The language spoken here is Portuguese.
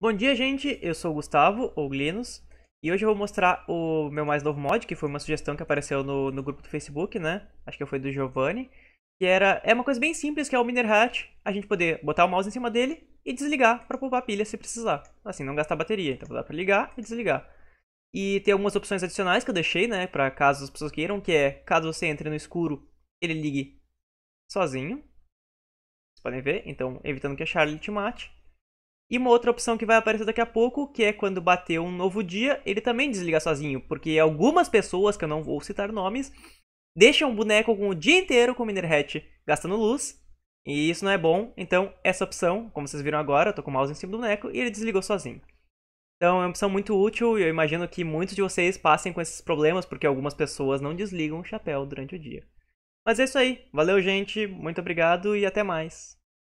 Bom dia, gente. Eu sou o Gustavo, ou Glinus, e hoje eu vou mostrar o meu mais novo mod, que foi uma sugestão que apareceu no, no grupo do Facebook, né? Acho que foi do Giovanni. Que era, é uma coisa bem simples, que é o Miner Hat, a gente poder botar o mouse em cima dele e desligar para poupar pilha se precisar. Assim, não gastar bateria, então dá para ligar e desligar. E tem algumas opções adicionais que eu deixei, né, para caso as pessoas queiram, que é, caso você entre no escuro, ele ligue sozinho. Vocês podem ver, então, evitando que a Charlie te mate. E uma outra opção que vai aparecer daqui a pouco, que é quando bater um novo dia, ele também desliga sozinho, porque algumas pessoas, que eu não vou citar nomes, deixam um boneco com o dia inteiro com o Miner Hat gastando luz, e isso não é bom, então essa opção, como vocês viram agora, eu tô com o mouse em cima do boneco e ele desligou sozinho. Então é uma opção muito útil e eu imagino que muitos de vocês passem com esses problemas, porque algumas pessoas não desligam o chapéu durante o dia. Mas é isso aí, valeu gente, muito obrigado e até mais.